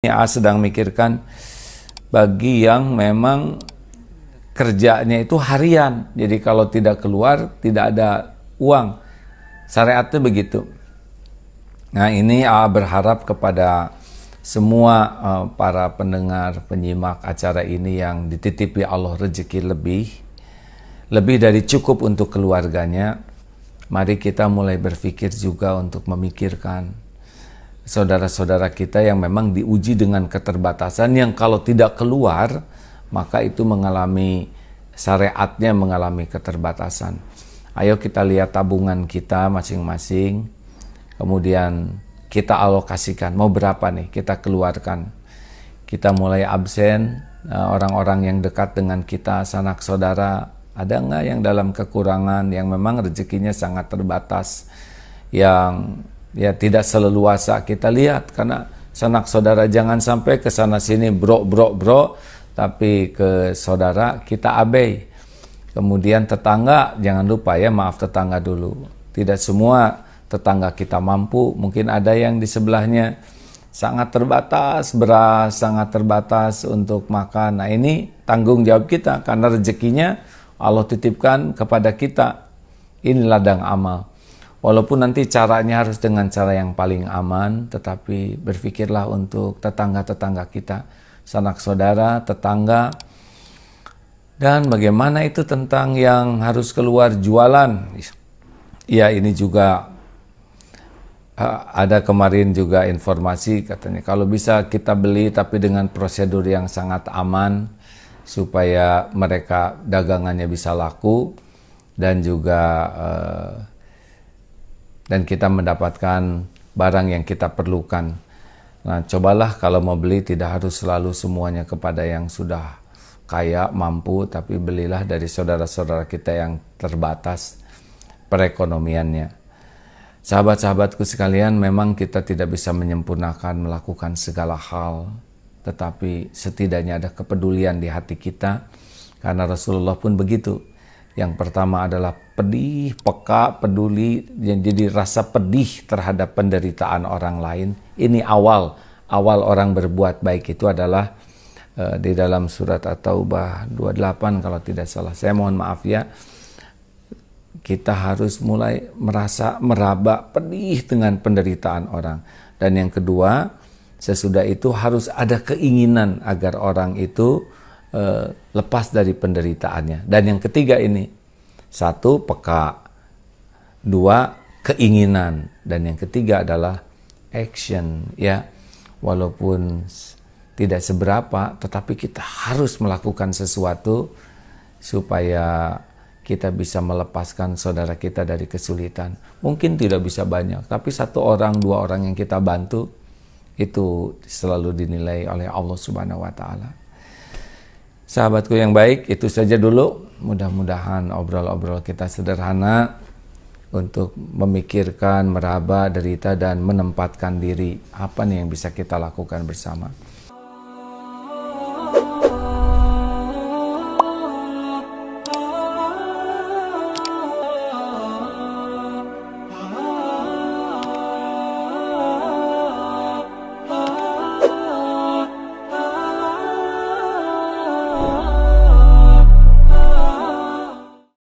Ini A sedang mikirkan bagi yang memang kerjanya itu harian. Jadi kalau tidak keluar tidak ada uang. Syariatnya begitu. Nah, ini A berharap kepada semua uh, para pendengar penyimak acara ini yang dititipi Allah rezeki lebih lebih dari cukup untuk keluarganya. Mari kita mulai berpikir juga untuk memikirkan saudara-saudara kita yang memang diuji dengan keterbatasan yang kalau tidak keluar maka itu mengalami syariatnya mengalami keterbatasan. Ayo kita lihat tabungan kita masing-masing. Kemudian kita alokasikan mau berapa nih kita keluarkan. Kita mulai absen eh, orang-orang yang dekat dengan kita, sanak saudara, ada nggak yang dalam kekurangan yang memang rezekinya sangat terbatas yang ya tidak seleluasa kita lihat karena sanak saudara jangan sampai ke sana sini bro bro bro tapi ke saudara kita abai kemudian tetangga jangan lupa ya maaf tetangga dulu tidak semua tetangga kita mampu mungkin ada yang di sebelahnya sangat terbatas beras sangat terbatas untuk makan nah ini tanggung jawab kita karena rezekinya Allah titipkan kepada kita ini ladang amal Walaupun nanti caranya harus dengan cara yang paling aman, tetapi berpikirlah untuk tetangga-tetangga kita, sanak saudara, tetangga, dan bagaimana itu tentang yang harus keluar jualan. Ya ini juga eh, ada kemarin juga informasi katanya kalau bisa kita beli tapi dengan prosedur yang sangat aman supaya mereka dagangannya bisa laku dan juga eh, dan kita mendapatkan barang yang kita perlukan. Nah, cobalah kalau mau beli tidak harus selalu semuanya kepada yang sudah kaya, mampu, tapi belilah dari saudara-saudara kita yang terbatas perekonomiannya. Sahabat-sahabatku sekalian, memang kita tidak bisa menyempurnakan melakukan segala hal, tetapi setidaknya ada kepedulian di hati kita karena Rasulullah pun begitu. Yang pertama adalah pedih, peka, peduli, yang jadi rasa pedih terhadap penderitaan orang lain. Ini awal, awal orang berbuat baik itu adalah uh, di dalam surat At-Taubah 28 kalau tidak salah. Saya mohon maaf ya. Kita harus mulai merasa meraba pedih dengan penderitaan orang. Dan yang kedua, sesudah itu harus ada keinginan agar orang itu eh, lepas dari penderitaannya. Dan yang ketiga ini satu, peka. Dua, keinginan. Dan yang ketiga adalah action. Ya, walaupun tidak seberapa, tetapi kita harus melakukan sesuatu supaya kita bisa melepaskan saudara kita dari kesulitan. Mungkin tidak bisa banyak, tapi satu orang, dua orang yang kita bantu itu selalu dinilai oleh Allah Subhanahu wa taala. Sahabatku yang baik, itu saja dulu mudah-mudahan obrol-obrol kita sederhana untuk memikirkan, meraba derita dan menempatkan diri apa nih yang bisa kita lakukan bersama.